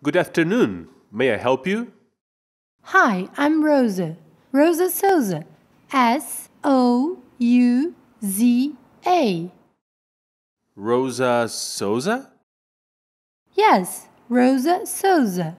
Good afternoon. May I help you? Hi, I'm Rosa. Rosa Souza. S O U Z A. Rosa Souza? Yes, Rosa Souza.